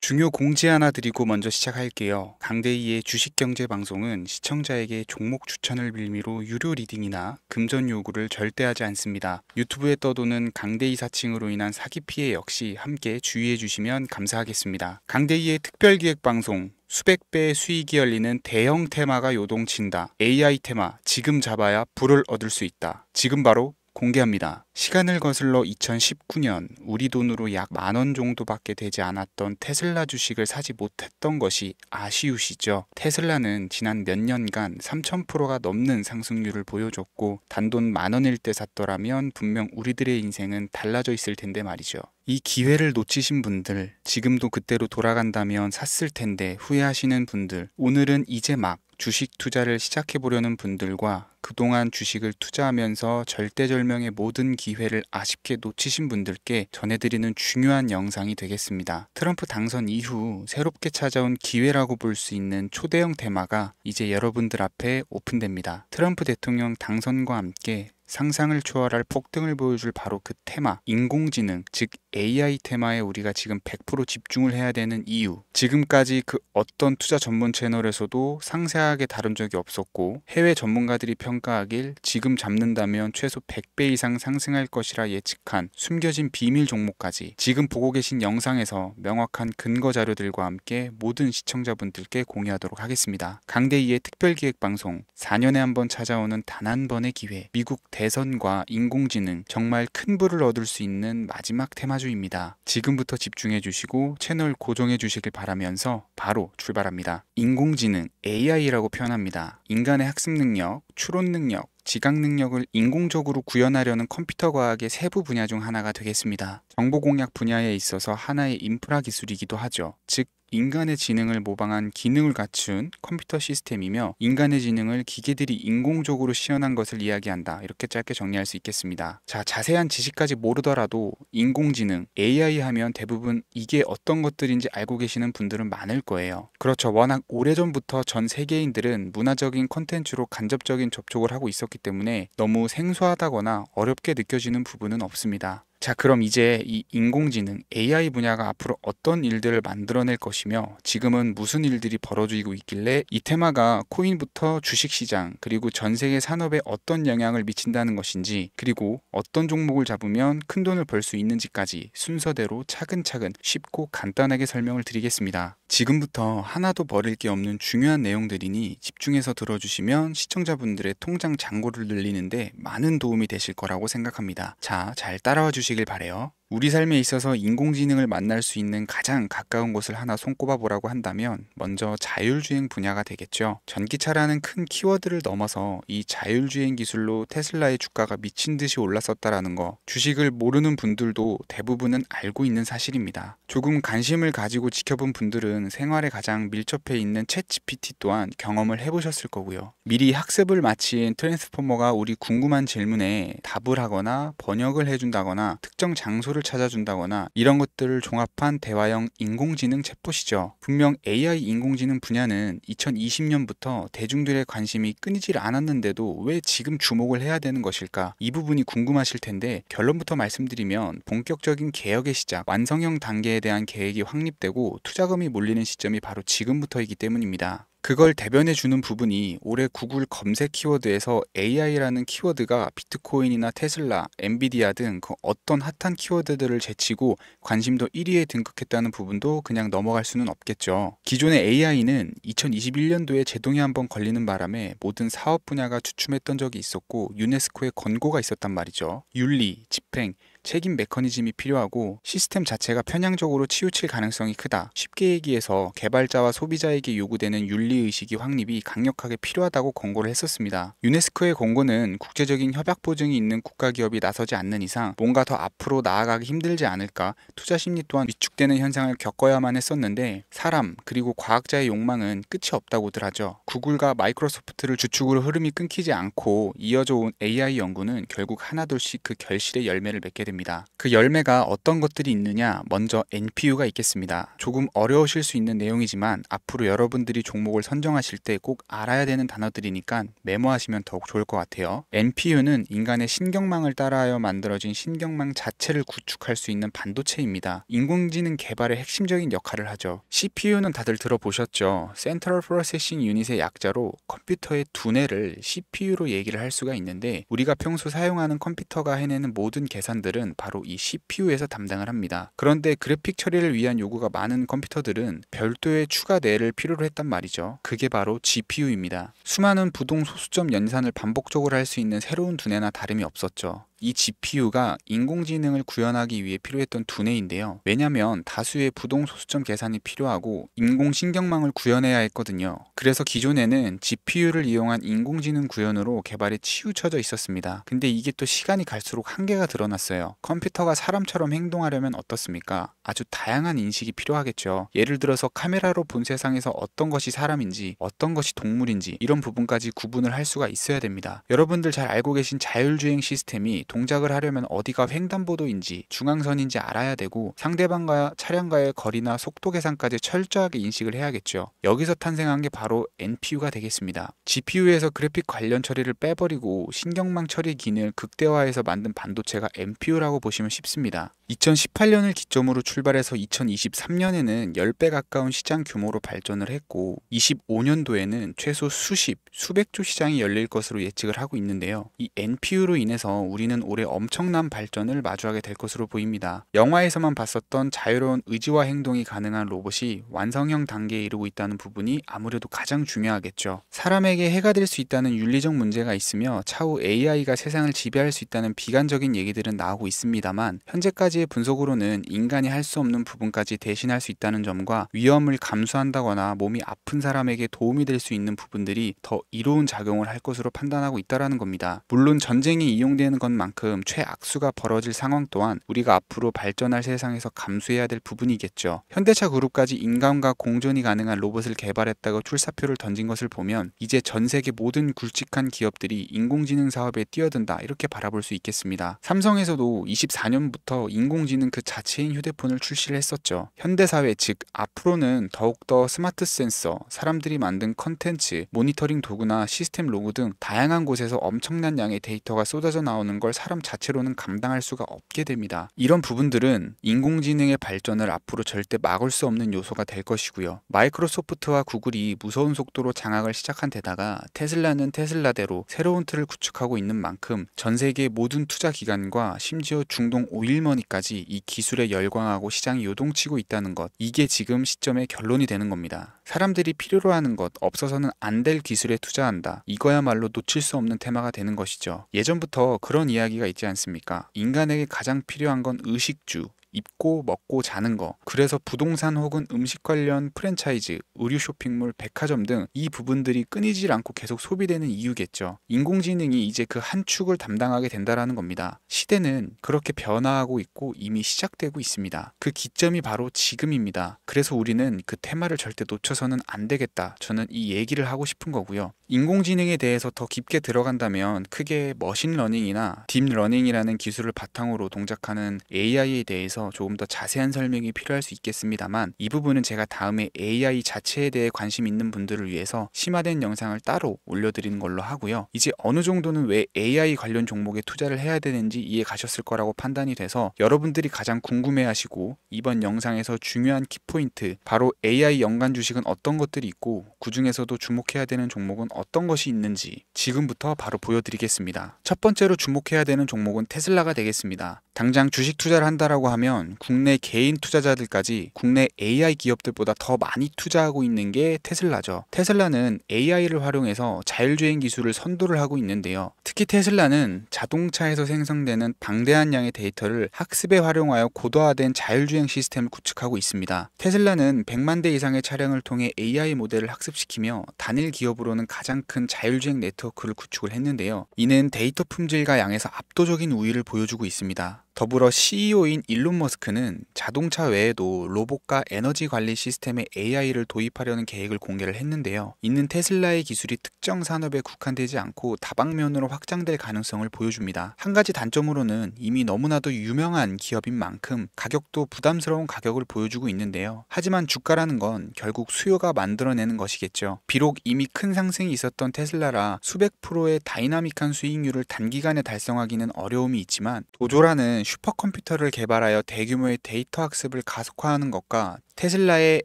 중요 공지 하나 드리고 먼저 시작할게요. 강대희의 주식경제방송은 시청자에게 종목 추천을 빌미로 유료 리딩이나 금전 요구를 절대 하지 않습니다. 유튜브에 떠도는 강대희 사칭으로 인한 사기 피해 역시 함께 주의해 주시면 감사하겠습니다. 강대희의 특별기획방송 수백 배의 수익이 열리는 대형 테마가 요동친다. AI 테마 지금 잡아야 불을 얻을 수 있다. 지금 바로 공개합니다. 시간을 거슬러 2019년 우리 돈으로 약 만원 정도밖에 되지 않았던 테슬라 주식을 사지 못했던 것이 아쉬우시죠. 테슬라는 지난 몇 년간 3000%가 넘는 상승률을 보여줬고 단돈 만 원일 때 샀더라면 분명 우리들의 인생은 달라져 있을 텐데 말이죠. 이 기회를 놓치신 분들, 지금도 그때로 돌아간다면 샀을 텐데 후회하시는 분들, 오늘은 이제 막 주식 투자를 시작해 보려는 분들과 그동안 주식을 투자하면서 절대절명의 모든 기회를 아쉽게 놓치신 분들께 전해드리는 중요한 영상이 되겠습니다. 트럼프 당선 이후 새롭게 찾아온 기회라고 볼 수 있는 초대형 테마가 이제 여러분들 앞에 오픈됩니다. 트럼프 대통령 당선과 함께 상상을 초월할 폭등을 보여줄 바로 그 테마, 인공지능, 즉 AI 테마에 우리가 지금 100% 집중을 해야 되는 이유. 지금까지 그 어떤 투자 전문 채널에서도 상세하게 다룬 적이 없었고 해외 전문가들이 평가하길 지금 잡는다면 최소 100배 이상 상승할 것이라 예측한 숨겨진 비밀 종목까지 지금 보고 계신 영상에서 명확한 근거 자료들과 함께 모든 시청자분들께 공유하도록 하겠습니다. 강대희의 특별 기획 방송 4년에 한 번 찾아오는 단 한 번의 기회. 미국 대선과 인공지능 정말 큰 부를 얻을 수 있는 마지막 테마 중 사주입니다. 지금부터 집중해 주시고 채널 고정해 주시길 바라면서 바로 출발합니다. 인공지능 AI라고 표현합니다. 인간의 학습 능력, 추론 능력, 지각 능력을 인공적으로 구현하려는 컴퓨터 과학의 세부 분야 중 하나가 되겠습니다. 정보 공약 분야에 있어서 하나의 인프라 기술이기도 하죠. 즉 인간의 지능을 모방한 기능을 갖춘 컴퓨터 시스템이며 인간의 지능을 기계들이 인공적으로 시연한 것을 이야기한다. 이렇게 짧게 정리할 수 있겠습니다. 자, 자세한 지식까지 모르더라도 인공지능, AI 하면 대부분 이게 어떤 것들인지 알고 계시는 분들은 많을 거예요. 그렇죠. 워낙 오래전부터 전 세계인들은 문화적인 컨텐츠로 간접적인 접촉을 하고 있었기 때문에 너무 생소하다거나 어렵게 느껴지는 부분은 없습니다. 자, 그럼 이제 이 인공지능 AI 분야가 앞으로 어떤 일들을 만들어낼 것이며 지금은 무슨 일들이 벌어지고 있길래 이 테마가 코인부터 주식시장 그리고 전 세계 산업에 어떤 영향을 미친다는 것인지 그리고 어떤 종목을 잡으면 큰 돈을 벌 수 있는지까지 순서대로 차근차근 쉽고 간단하게 설명을 드리겠습니다. 지금부터 하나도 버릴 게 없는 중요한 내용들이니 집중해서 들어주시면 시청자분들의 통장 잔고를 늘리는데 많은 도움이 되실 거라고 생각합니다. 자, 잘 따라와 주시길 바래요. 우리 삶에 있어서 인공지능을 만날 수 있는 가장 가까운 곳을 하나 손꼽아 보라고 한다면 먼저 자율주행 분야가 되겠죠. 전기차라는 큰 키워드를 넘어서 이 자율주행 기술로 테슬라의 주가가 미친 듯이 올랐었다라는 거 주식을 모르는 분들도 대부분은 알고 있는 사실입니다. 조금 관심을 가지고 지켜본 분들은 생활에 가장 밀접해 있는 챗 GPT 또한 경험을 해보셨을 거고요. 미리 학습을 마친 트랜스포머가 우리 궁금한 질문에 답을 하거나 번역을 해준다거나 특정 장소를 정보를 찾아준다거나 이런 것들을 종합한 대화형 인공지능 챗봇이죠. 분명 AI 인공지능 분야는 2020년부터 대중들의 관심이 끊이질 않았는데도 왜 지금 주목을 해야 되는 것일까? 이 부분이 궁금하실 텐데 결론부터 말씀드리면 본격적인 개혁의 시작, 완성형 단계에 대한 계획이 확립되고 투자금이 몰리는 시점이 바로 지금부터이기 때문입니다. 그걸 대변해 주는 부분이 올해 구글 검색 키워드에서 AI라는 키워드가 비트코인이나 테슬라, 엔비디아 등그 어떤 핫한 키워드들을 제치고 관심도 1위에 등극했다는 부분도 그냥 넘어갈 수는 없겠죠. 기존의 AI는 2021년도에 제동이 한 번 걸리는 바람에 모든 사업 분야가 주춤했던 적이 있었고 유네스코의 권고가 있었단 말이죠. 윤리, 집행, 책임 메커니즘이 필요하고 시스템 자체가 편향적으로 치우칠 가능성이 크다. 쉽게 얘기해서 개발자와 소비자에게 요구되는 윤리의식이 확립이 강력하게 필요하다고 권고를 했었습니다. 유네스코의 권고는 국제적인 협약 보증이 있는 국가기업이 나서지 않는 이상 뭔가 더 앞으로 나아가기 힘들지 않을까 투자 심리 또한 위축되는 현상을 겪어야만 했었는데 사람 그리고 과학자의 욕망은 끝이 없다고들 하죠. 구글과 마이크로소프트를 주축으로 흐름이 끊기지 않고 이어져 온 AI 연구는 결국 하나둘씩 그 결실의 열매를 맺게 됩니다. 열니다그 열매가 어떤 것들이 있느냐? 먼저 NPU가 있겠습니다. 조금 어려우실 수 있는 내용이지만 앞으로 여러분들이 종목을 선정하실 때 꼭 알아야 되는 단어들이니까 메모하시면 더욱 좋을 것 같아요. NPU는 인간의 신경망을 따라하여 만들어진 신경망 자체를 구축할 수 있는 반도체입니다. 인공지능 개발의 핵심적인 역할을 하죠. CPU는 다들 들어보셨죠? Central Processing Unit의 약자로 컴퓨터의 두뇌를 CPU로 얘기를 할 수가 있는데 우리가 평소 사용하는 컴퓨터가 해내는 모든 계산들을 일은 바로 이 CPU에서 담당을 합니다. 그런데 그래픽 처리를 위한 요구가 많은 컴퓨터들은 별도의 추가 내를 필요로 했단 말이죠. 그게 바로 GPU입니다. 수많은 부동 소수점 연산을 반복적으로 할 수 있는 새로운 두뇌나 다름이 없었죠. 이 GPU가 인공지능을 구현하기 위해 필요했던 두뇌인데요. 왜냐면 다수의 부동 소수점 계산이 필요하고 인공신경망을 구현해야 했거든요. 그래서 기존에는 GPU를 이용한 인공지능 구현으로 개발에 치우쳐져 있었습니다. 근데 이게 또 시간이 갈수록 한계가 드러났어요. 컴퓨터가 사람처럼 행동하려면 어떻습니까? 아주 다양한 인식이 필요하겠죠. 예를 들어서 카메라로 본 세상에서 어떤 것이 사람인지, 어떤 것이 동물인지 이런 부분까지 구분을 할 수가 있어야 됩니다. 여러분들 잘 알고 계신 자율주행 시스템이 동작을 하려면 어디가 횡단보도인지 중앙선인지 알아야 되고 상대방과 차량과의 거리나 속도 계산까지 철저하게 인식을 해야겠죠. 여기서 탄생한 게 바로 NPU가 되겠습니다. GPU에서 그래픽 관련 처리를 빼버리고 신경망 처리 기능을 극대화해서 만든 반도체가 NPU라고 보시면 쉽습니다. 2018년을 기점으로 출발해서 2023년에는 10배 가까운 시장 규모로 발전을 했고 25년도에는 최소 수십, 수백조 시장이 열릴 것으로 예측을 하고 있는데요. 이 NPU로 인해서 우리는 영화는 올해 엄청난 발전을 마주하게 될 것으로 보입니다. 영화에서만 봤었던 자유로운 의지와 행동이 가능한 로봇이 완성형 단계에 이르고 있다는 부분이 아무래도 가장 중요하겠죠. 사람에게 해가 될 수 있다는 윤리적 문제가 있으며 차후 AI가 세상을 지배할 수 있다는 비관적인 얘기들은 나오고 있습니다만 현재까지의 분석으로는 인간이 할 수 없는 부분까지 대신할 수 있다는 점과 위험을 감수한다거나 몸이 아픈 사람에게 도움이 될 수 있는 부분들이 더 이로운 작용을 할 것으로 판단하고 있다는 겁니다. 물론 전쟁에 이용되는 것만 만큼 최악수가 벌어질 상황 또한 우리가 앞으로 발전할 세상에서 감수해야 될 부분이겠죠. 현대차 그룹까지 인간과 공존이 가능한 로봇을 개발했다고 출사표를 던진 것을 보면 이제 전 세계 모든 굵직한 기업들이 인공지능 사업에 뛰어든다 이렇게 바라볼 수 있겠습니다. 삼성에서도 24년부터 인공지능 그 자체인 휴대폰을 출시를 했었죠. 현대사회 즉 앞으로는 더욱더 스마트 센서, 사람들이 만든 컨텐츠, 모니터링 도구나 시스템 로그 등 다양한 곳에서 엄청난 양의 데이터가 쏟아져 나오는 걸 사람 자체로는 감당할 수가 없게 됩니다. 이런 부분들은 인공지능의 발전을 앞으로 절대 막을 수 없는 요소가 될 것이고요. 마이크로소프트와 구글이 무서운 속도로 장악을 시작한 데다가 테슬라는 테슬라대로 새로운 틀을 구축하고 있는 만큼 전 세계 모든 투자 기관과 심지어 중동 오일머니까지 이 기술에 열광하고 시장이 요동치고 있다는 것 이게 지금 시점의 결론이 되는 겁니다. 사람들이 필요로 하는 것, 없어서는 안 될 기술에 투자한다. 이거야말로 놓칠 수 없는 테마가 되는 것이죠. 예전부터 그런 이야기가 있지 않습니까? 인간에게 가장 필요한 건 의식주, 입고 먹고 자는 거. 그래서 부동산 혹은 음식 관련 프랜차이즈, 의류 쇼핑몰, 백화점 등 이 부분들이 끊이질 않고 계속 소비되는 이유겠죠. 인공지능이 이제 그 한 축을 담당하게 된다라는 겁니다. 시대는 그렇게 변화하고 있고 이미 시작되고 있습니다. 그 기점이 바로 지금입니다. 그래서 우리는 그 테마를 절대 놓쳐서는 안 되겠다. 저는 이 얘기를 하고 싶은 거고요. 인공지능에 대해서 더 깊게 들어간다면 크게 머신러닝이나 딥러닝이라는 기술을 바탕으로 동작하는 AI에 대해서 대해서 조금 더 자세한 설명이 필요할 수 있겠습니다만 이 부분은 제가 다음에 AI 자체에 대해 관심 있는 분들을 위해서 심화된 영상을 따로 올려드리는 걸로 하고요. 이제 어느 정도는 왜 AI 관련 종목에 투자를 해야 되는지 이해 가셨을 거라고 판단이 돼서 여러분들이 가장 궁금해하시고 이번 영상에서 중요한 키포인트 바로 AI 연관 주식은 어떤 것들이 있고 그 중에서도 주목해야 되는 종목은 어떤 것이 있는지 지금부터 바로 보여드리겠습니다. 첫 번째로 주목해야 되는 종목은 테슬라가 되겠습니다. 당장 주식 투자를 한다라고 하면 국내 개인 투자자들까지 국내 AI 기업들보다 더 많이 투자하고 있는 게 테슬라죠. 테슬라는 AI를 활용해서 자율주행 기술을 선도를 하고 있는데요. 특히 테슬라는 자동차에서 생성되는 방대한 양의 데이터를 학습에 활용하여 고도화된 자율주행 시스템을 구축하고 있습니다. 테슬라는 100만 대 이상의 차량을 통해 AI 모델을 학습시키며 단일 기업으로는 가장 큰 자율주행 네트워크를 구축을 했는데요. 이는 데이터 품질과 양에서 압도적인 우위를 보여주고 있습니다. 더불어 CEO인 일론 머스크는 자동차 외에도 로봇과 에너지 관리 시스템에 AI를 도입하려는 계획을 공개를 했는데요. 있는 테슬라의 기술이 특정 산업에 국한되지 않고 다방면으로 확장될 가능성을 보여줍니다. 한 가지 단점으로는 이미 너무나도 유명한 기업인 만큼 가격도 부담스러운 가격을 보여주고 있는데요. 하지만 주가라는 건 결국 수요가 만들어내는 것이겠죠. 비록 이미 큰 상승이 있었던 테슬라라 수백 프로의 다이나믹한 수익률을 단기간에 달성하기는 어려움이 있지만 도조라는 슈퍼컴퓨터를 개발하여 대규모의 데이터 학습을 가속화하는 것과 테슬라의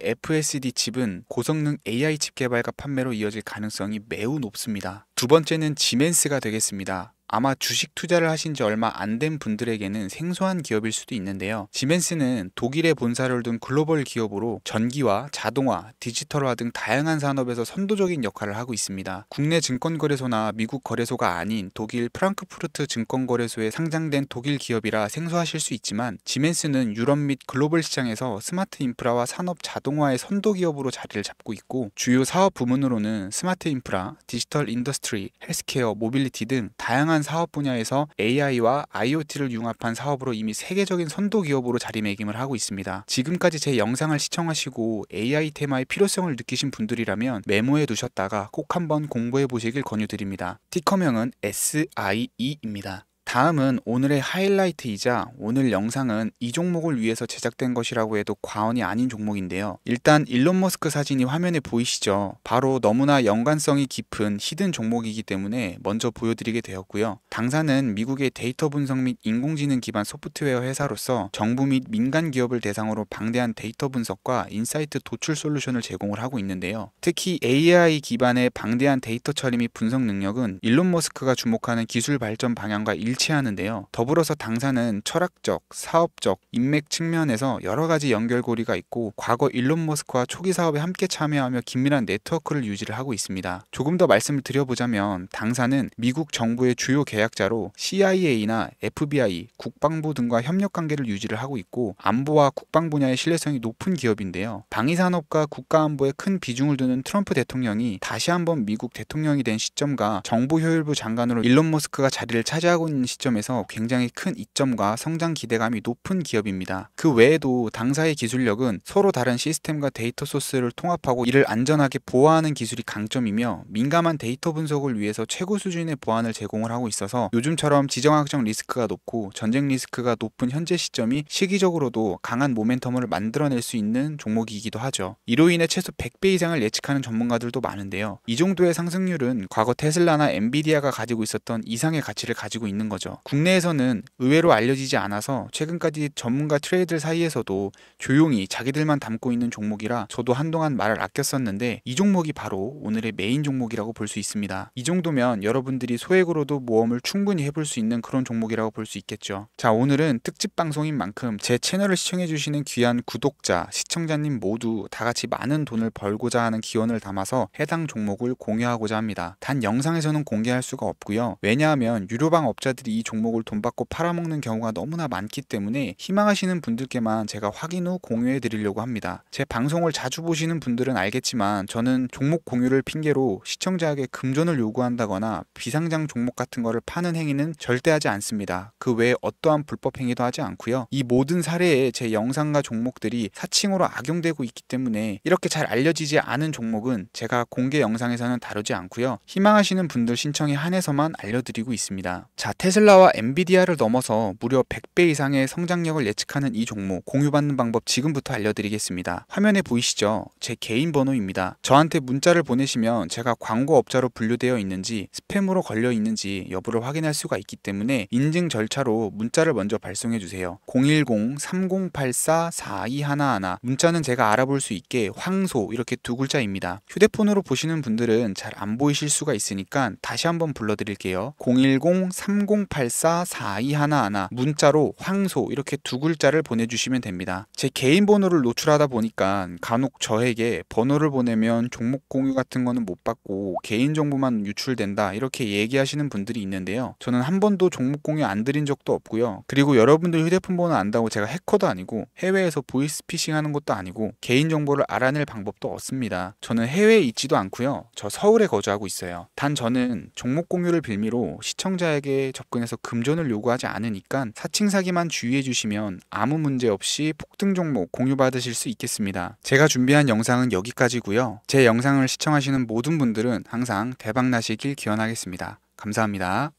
FSD 칩은 고성능 AI 칩 개발과 판매로 이어질 가능성이 매우 높습니다. 두 번째는 지멘스가 되겠습니다. 아마 주식 투자를 하신 지 얼마 안 된 분들에게는 생소한 기업일 수도 있는데요. 지멘스는 독일에 본사를 둔 글로벌 기업으로 전기와 자동화, 디지털화 등 다양한 산업에서 선도적인 역할을 하고 있습니다. 국내 증권거래소나 미국 거래소가 아닌 독일 프랑크푸르트 증권거래소에 상장된 독일 기업이라 생소하실 수 있지만 지멘스는 유럽 및 글로벌 시장에서 스마트 인프라와 산업 자동화의 선도 기업으로 자리를 잡고 있고 주요 사업 부문으로는 스마트 인프라, 디지털 인더스트리, 헬스케어, 모빌리티 등 다양한 다양한 사업 분야에서 AI와 IoT를 융합한 사업으로 이미 세계적인 선도 기업으로 자리매김을 하고 있습니다. 지금까지 제 영상을 시청하시고 AI 테마의 필요성을 느끼신 분들이라면 메모해 두셨다가 꼭 한번 공부해 보시길 권유드립니다. 티커명은 SIE입니다. 다음은 오늘의 하이라이트이자 오늘 영상은 이 종목을 위해서 제작된 것이라고 해도 과언이 아닌 종목인데요. 일단 일론 머스크 사진이 화면에 보이시죠? 바로 너무나 연관성이 깊은 히든 종목이기 때문에 먼저 보여드리게 되었고요. 당사는 미국의 데이터 분석 및 인공지능 기반 소프트웨어 회사로서 정부 및 민간 기업을 대상으로 방대한 데이터 분석과 인사이트 도출 솔루션을 제공을 하고 있는데요. 특히 AI 기반의 방대한 데이터 처리 및 분석 능력은 일론 머스크가 주목하는 기술 발전 방향과 일 일치하는데요. 더불어서 당사는 철학적, 사업적, 인맥 측면에서 여러 가지 연결고리가 있고 과거 일론 머스크와 초기 사업에 함께 참여하며 긴밀한 네트워크를 유지를 하고 있습니다. 조금 더 말씀을 드려보자면 당사는 미국 정부의 주요 계약자로 CIA나 FBI, 국방부 등과 협력 관계를 유지를 하고 있고 안보와 국방 분야의 신뢰성이 높은 기업인데요. 방위산업과 국가안보에 큰 비중을 두는 트럼프 대통령이 다시 한번 미국 대통령이 된 시점과 정부효율부 장관으로 일론 머스크가 자리를 차지하고 있는 시점에서 굉장히 큰 이점과 성장 기대감이 높은 기업입니다. 그 외에도 당사의 기술력은 서로 다른 시스템과 데이터 소스를 통합하고 이를 안전하게 보호하는 기술이 강점이며 민감한 데이터 분석을 위해서 최고 수준의 보안을 제공을 하고 있어서 요즘처럼 지정학적 리스크가 높고 전쟁 리스크가 높은 현재 시점이 시기적으로도 강한 모멘텀을 만들어낼 수 있는 종목이기도 하죠. 이로 인해 최소 100배 이상을 예측하는 전문가들도 많은데요. 이 정도의 상승률은 과거 테슬라나 엔비디아가 가지고 있었던 이상의 가치를 가지고 있는 거죠. 거죠. 국내에서는 의외로 알려지지 않아서 최근까지 전문가 트레이들 사이에서도 조용히 자기들만 담고 있는 종목이라 저도 한동안 말을 아꼈었는데 이 종목이 바로 오늘의 메인 종목이라고 볼 수 있습니다. 이 정도면 여러분들이 소액으로도 모험을 충분히 해볼 수 있는 그런 종목이라고 볼 수 있겠죠. 자 오늘은 특집 방송인 만큼 제 채널을 시청해주시는 귀한 구독자, 시청자님 모두 다 같이 많은 돈을 벌고자 하는 기원을 담아서 해당 종목을 공유하고자 합니다. 단 영상에서는 공개할 수가 없고요. 왜냐하면 유료방 업자들이 이 종목을 돈 받고 팔아먹는 경우가 너무나 많기 때문에 희망하시는 분들께만 제가 확인 후 공유해 드리려고 합니다. 제 방송을 자주 보시는 분들은 알겠지만 저는 종목 공유를 핑계로 시청자에게 금전을 요구한다거나 비상장 종목 같은 거를 파는 행위는 절대 하지 않습니다. 그 외에 어떠한 불법 행위도 하지 않고요. 이 모든 사례에 제 영상과 종목들이 사칭으로 악용되고 있기 때문에 이렇게 잘 알려지지 않은 종목은 제가 공개 영상에서는 다루지 않고요. 희망하시는 분들 신청에 한해서만 알려드리고 있습니다. 자, 테슬라와 엔비디아를 넘어서 무려 100배 이상의 성장력을 예측하는 이 종목 공유받는 방법 지금부터 알려드리겠습니다. 화면에 보이시죠? 제 개인 번호입니다. 저한테 문자를 보내시면 제가 광고 업자로 분류되어 있는지 스팸으로 걸려 있는지 여부를 확인할 수가 있기 때문에 인증 절차로 문자를 먼저 발송해 주세요. 010-3084-4211 문자는 제가 알아볼 수 있게 황소 이렇게 두 글자입니다. 휴대폰으로 보시는 분들은 잘 안 보이실 수가 있으니까 다시 한번 불러드릴게요. 010-3084-4211 084-4211 문자로 황소 이렇게 두 글자를 보내주시면 됩니다. 제 개인 번호를 노출하다 보니까 간혹 저에게 번호를 보내면 종목 공유 같은 거는 못 받고 개인정보만 유출된다 이렇게 얘기하시는 분들이 있는데요. 저는 한 번도 종목 공유 안 드린 적도 없고요. 그리고 여러분들 휴대폰 번호 안다고 제가 해커도 아니고 해외에서 보이스피싱 하는 것도 아니고 개인정보를 알아낼 방법도 없습니다. 저는 해외에 있지도 않고요. 저 서울에 거주하고 있어요. 단 저는 종목 공유를 빌미로 시청자에게 접 접근해서 금전을 요구하지 않으니까 사칭 사기만 주의해 주시면 아무 문제 없이 폭등 종목 공유 받으실 수 있겠습니다. 제가 준비한 영상은 여기까지고요. 제 영상을 시청하시는 모든 분들은 항상 대박 나시길 기원하겠습니다. 감사합니다.